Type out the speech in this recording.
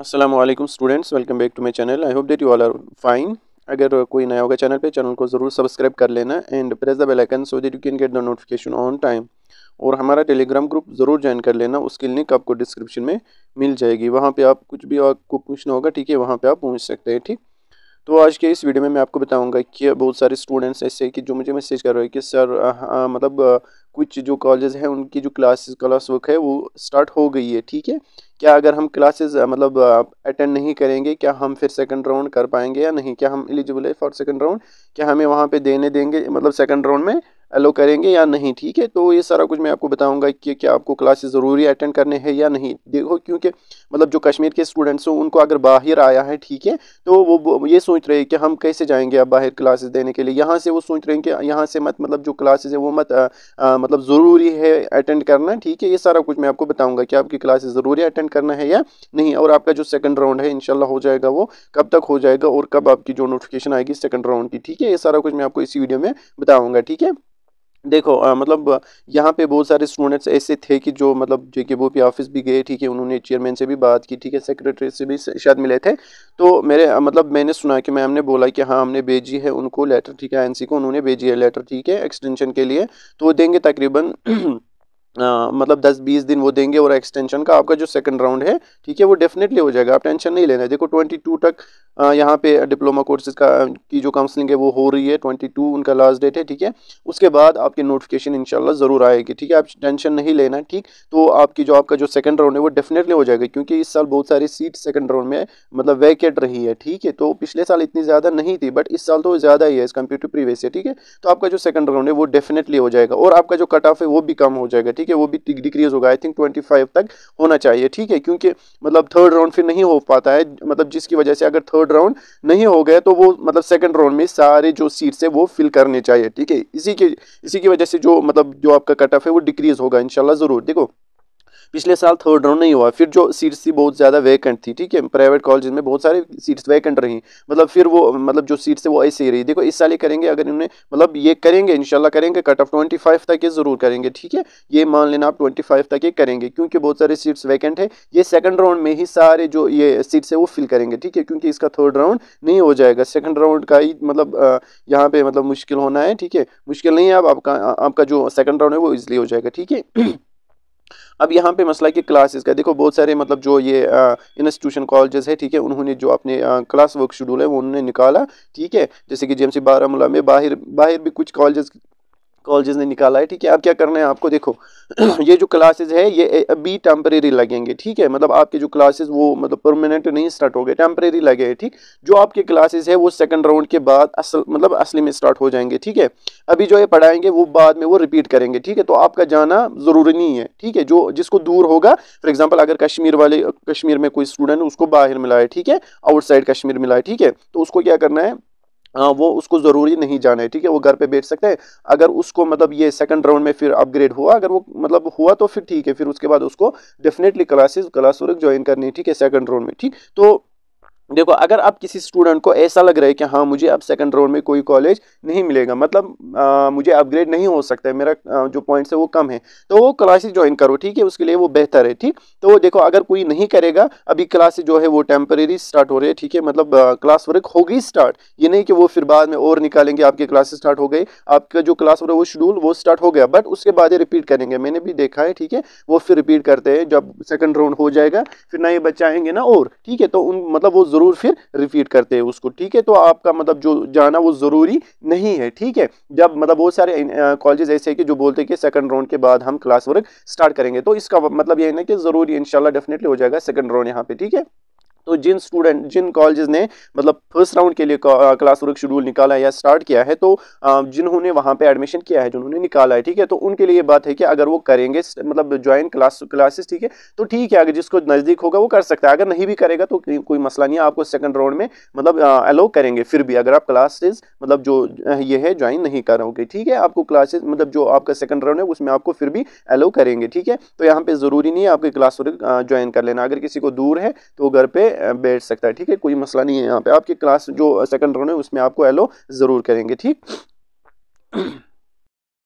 Aslam students welcome back to my channel I hope that you all are fine अगर कोई नया होगा channel पे चैनल को ज़रूर सब्सक्राइब कर लेना and press the bell icon so that you can get the notification on time और हमारा टेलीग्राम ग्रुप ज़रूर ज्वाइन कर लेना उसकी लिंक आपको डिस्क्रिप्शन में मिल जाएगी वहाँ पे आप कुछ भी आपको पूछना होगा ठीक है वहाँ पे आप पूछ सकते हैं ठीक तो आज के इस वीडियो में मैं आपको बताऊंगा कि बहुत सारे स्टूडेंट्स ऐसे कि जो मुझे मैसेज कर रहे हैं कि सर आ, आ, मतलब आ, कुछ जो कॉलेज हैं उनकी जो क्लासेस क्लास वर्क है वो स्टार्ट हो गई है ठीक है क्या अगर हम क्लासेस मतलब अटेंड नहीं करेंगे क्या हम फिर सेकंड राउंड कर पाएंगे या नहीं क्या हम एलिजिबल है फॉर सेकंड राउंड क्या हमें वहाँ पे देने देंगे मतलब सेकंड राउंड में एलो करेंगे या नहीं ठीक है तो ये सारा कुछ मैं आपको बताऊंगा कि क्या आपको क्लासेस ज़रूरी अटेंड करने हैं या नहीं देखो क्योंकि मतलब जो कश्मीर के स्टूडेंट्स हों उनको अगर बाहर आया है ठीक है तो वो ये सोच रहे हैं कि हम कैसे जाएंगे अब बाहर क्लासेस देने के लिए यहाँ से वो सोच रहे हैं कि यहाँ से मत मतलब जो क्लासेज है वो मत आ, आ, मतलब ज़रूरी है अटेंड करना ठीक है ये सारा कुछ मैं आपको बताऊँगा कि आपकी क्लासेज ज़रूरी अटेंड करना है या नहीं और आपका जो सेकेंड राउंड है इनशाला हो जाएगा वो कब तक हो जाएगा और कब आपकी जो नोटिफिकेशन आएगी सेकेंड राउंड की ठीक है ये सारा कुछ मैं आपको इस वीडियो में बताऊँगा ठीक है देखो आ, मतलब यहाँ पे बहुत सारे स्टूडेंट्स ऐसे थे कि जो मतलब जे के वो पी ऑफिस भी गए ठीक है उन्होंने चेयरमैन से भी बात की ठीक है सेक्रेटरी से भी शायद मिले थे तो मेरे आ, मतलब मैंने सुना कि मैम ने बोला कि हाँ हमने भेजी है उनको लेटर ठीक है एनसी को उन्होंने भेजी है लेटर ठीक है एक्सटेंशन के लिए तो देंगे तकरीबन आ, मतलब 10-20 दिन वो देंगे और एक्सटेंशन का आपका जो सेकंड राउंड है ठीक है वो डेफिनेटली हो जाएगा आप टेंशन नहीं लेना है देखो 22 तक यहाँ पे डिप्लोमा कोर्सेज का की जो काउंसलिंग है वो हो रही है 22 उनका लास्ट डेट है ठीक है उसके बाद आपके नोटिफिकेशन इंशाल्लाह ज़रूर आएगी ठीक है आप टेंशन नहीं लेना ठीक तो आपकी जो आपका जो सेकेंड राउंड है वो डेफिनेटली हो जाएगा क्योंकि इस साल बहुत सारी सीट सेकेंड राउंड में मतलब वैकेट रही है ठीक है तो पिछले साल इतनी ज़्यादा नहीं थी बट इस साल तो ज़्यादा ही है इस कम्पेयर टू प्रीवियस है ठीक है तो आपका जो सेकंड राउंड है वो डेफिनेटली हो जाएगा और आपका जो कट ऑफ है वो भी कम हो जाएगा ठीक है वो भी डिक्रीज होगा आई थिंक 25 तक होना चाहिए ठीक है क्योंकि मतलब थर्ड राउंड फिर नहीं हो पाता है मतलब जिसकी वजह से अगर थर्ड राउंड नहीं हो गया तो वो मतलब सेकेंड राउंड में सारे जो सीट्स है वो फिल करने चाहिए ठीक है इसी के इसी की वजह से जो मतलब जो आपका कट ऑफ है वो डिक्रीज होगा इनशाला ज़रूर देखो पिछले साल थर्ड राउंड नहीं हुआ फिर जो सीट्स थी बहुत ज़्यादा वैकेंट थी ठीक है प्राइवेट कॉलेज में बहुत सारे सीट्स वैकेंट रही मतलब फिर वो मतलब जो सीट्स है वो ऐसे ही रही देखो इस साल ये करेंगे अगर इन्होंने मतलब ये करेंगे इनशाला करेंगे कट ऑफ ट्वेंटी फाइव तक ये ज़रूर करेंगे ठीक है ये मान लेना आप ट्वेंटी फाइव तक ये करेंगे क्योंकि बहुत सारे सीट्स वैकेंट है ये सेकंड राउंड में ही सारे जो ये सीट्स है वो फिल करेंगे ठीक है क्योंकि इसका थर्ड राउंड नहीं हो जाएगा सेकंड राउंड का ही मतलब यहाँ पे मतलब मुश्किल होना है ठीक है मुश्किल नहीं है आप आपका आपका जो सेकंड राउंड है वो इजली हो जाएगा ठीक है अब यहाँ पे मसला कि क्लासेस का देखो बहुत सारे मतलब जो ये इंस्टीट्यूशन कॉलेजेस है ठीक है उन्होंने जो अपने क्लास वर्क शेड्यूल है वो उन्होंने निकाला ठीक है जैसे कि जेएमसी बारामूला में बाहर बाहर भी कुछ कॉलेजेस कॉलेजेस ने निकाला है ठीक है अब क्या करना है आपको देखो ये जो क्लासेज है ये अभी टेम्परेरी लगेंगे ठीक है मतलब आपके जो क्लासेज वो मतलब परमानेंट नहीं स्टार्ट हो गए टेम्परेरी लगे हैं ठीक जो आपके क्लासेज है वो सेकंड राउंड के बाद असल मतलब असली में स्टार्ट हो जाएंगे ठीक है अभी जो ये पढ़ाएंगे वो बाद में वो रिपीट करेंगे ठीक है तो आपका जाना ज़रूरी नहीं है ठीक है जो जिसको दूर होगा फॉर एग्जाम्पल अगर कश्मीर वाले कश्मीर में कोई स्टूडेंट उसको बाहर मिला है ठीक है आउटसाइड कश्मीर मिला है ठीक है तो उसको क्या करना है हाँ, वो उसको ज़रूरी नहीं जाना है ठीक है वो घर पे बैठ सकते हैं अगर उसको मतलब ये सेकंड राउंड में फिर अपग्रेड हुआ अगर वो मतलब हुआ तो फिर ठीक है फिर उसके बाद उसको definitely classes class work join करनी है ठीक है सेकंड राउंड में ठीक तो देखो अगर आप किसी स्टूडेंट को ऐसा लग रहा है कि हाँ मुझे अब सेकंड राउंड में कोई कॉलेज नहीं मिलेगा मतलब आ, मुझे अपग्रेड नहीं हो सकता है मेरा आ, जो पॉइंट्स है वो कम है तो वो क्लासेस ज्वाइन करो ठीक है उसके लिए वो बेहतर है ठीक तो देखो अगर कोई नहीं करेगा अभी क्लासेज जो है वो टेम्परेरी स्टार्ट हो रही है ठीक है मतलब आ, क्लास वर्क होगी स्टार्ट ये नहीं कि वो फिर बाद में और निकालेंगे आपकी क्लासेस स्टार्ट हो गई आपका जो क्लास वर्क वो शेड्यूल वो स्टार्ट हो गया बट उसके बाद ये रिपीट करेंगे मैंने भी देखा है ठीक है वो फिर रिपीट करते हैं जब सेकेंड राउंड हो जाएगा फिर नए बच्चे आएंगे ना और ठीक है तो उन मतलब वो ज़रूर फिर रिपीट करते हैं उसको ठीक है तो आपका मतलब जो जाना वो ज़रूरी नहीं है ठीक है जब मतलब बहुत सारे कॉलेजेस ऐसे हैं कि जो बोलते हैं कि सेकंड राउंड के बाद हम क्लास वर्क स्टार्ट करेंगे तो इसका मतलब ये है ना कि ज़रूरी इन डेफिनेटली हो जाएगा सेकंड राउंड यहाँ पे ठीक है तो जिन स्टूडेंट जिन कॉलेजेस ने मतलब फर्स्ट राउंड के लिए क्लास वर्क शेड्यूल निकाला है या स्टार्ट किया है तो जिन्होंने वहाँ पे एडमिशन किया है जिन्होंने निकाला है ठीक है तो उनके लिए बात है कि अगर वो करेंगे मतलब ज्वाइन क्लास क्लासेस ठीक है तो ठीक है अगर जिसको नज़दीक होगा वो कर सकता है अगर नहीं भी करेगा तो कोई मसला नहीं है आपको सेकंड राउंड में मतलब अलाउ करेंगे फिर भी अगर आप क्लासेज मतलब जो ये है ज्वाइन नहीं करोगे ठीक है आपको क्लासेज मतलब जो आपका सेकंड राउंड है उसमें आपको फिर भी अलाउ करेंगे ठीक है तो यहाँ पर ज़रूरी नहीं है आपकी क्लास वर्क ज्वाइन कर लेना अगर किसी को दूर है तो घर पर बैठ सकता है ठीक है कोई मसला नहीं है यहाँ पे आपकी क्लास जो सेकंड राउंड है उसमें आपको एलो ज़रूर करेंगे ठीक